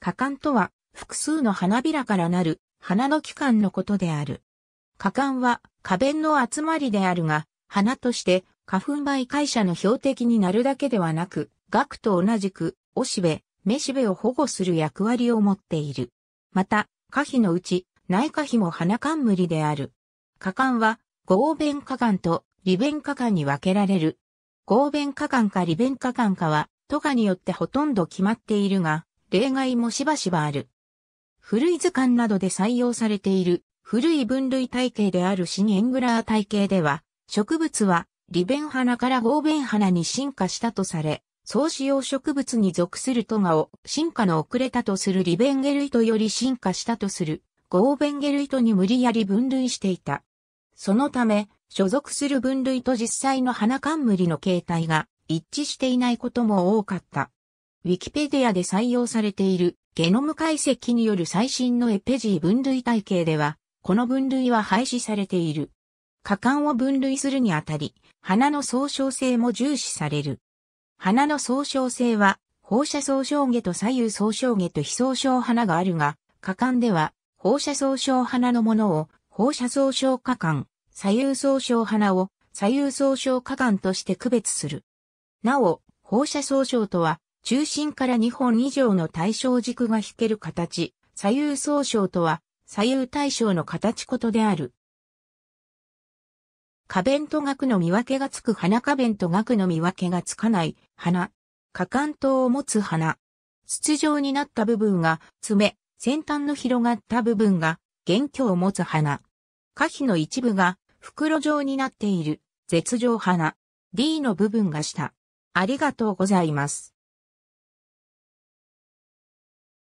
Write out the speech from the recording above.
花冠とは、複数の花びらからなる、花の器官のことである。花冠は、花弁の集まりであるが、花として、花粉媒介者の標的になるだけではなく、額と同じく、おしべ、めしべを保護する役割を持っている。また、花被のうち、内花費も花冠である。花冠は、合弁花冠と利弁花冠に分けられる。合弁花冠か利弁花冠かは、都下によってほとんど決まっているが、例外もしばしばある。古い図鑑などで採用されている古い分類体系であるシニエングラー体系では、植物は利弁花から合弁花に進化したとされ、創始用植物に属するトガを進化の遅れたとするリベンゲル糸より進化したとするゴーベンゲル糸に無理やり分類していた。そのため、所属する分類と実際の花冠の形態が一致していないことも多かった。ウィキペディアで採用されているゲノム解析による最新のエペジー分類体系では、この分類は廃止されている。果敢を分類するにあたり、花の総称性も重視される。花の総称性は、放射総称下と左右総称下と非総称花があるが、果敢では、放射総称花のものを、放射総称果敢、左右総称花を、左右総称果敢として区別する。なお、放射総称とは、中心から2本以上の対称軸が引ける形、左右相称とは、左右対称の形ことである。花弁と額の見分けがつく花花弁と額の見分けがつかない花。花冠頭を持つ花。筒状になった部分が爪、先端の広がった部分が元凶を持つ花。花皮の一部が袋状になっている絶状花。D の部分が下。ありがとうございます。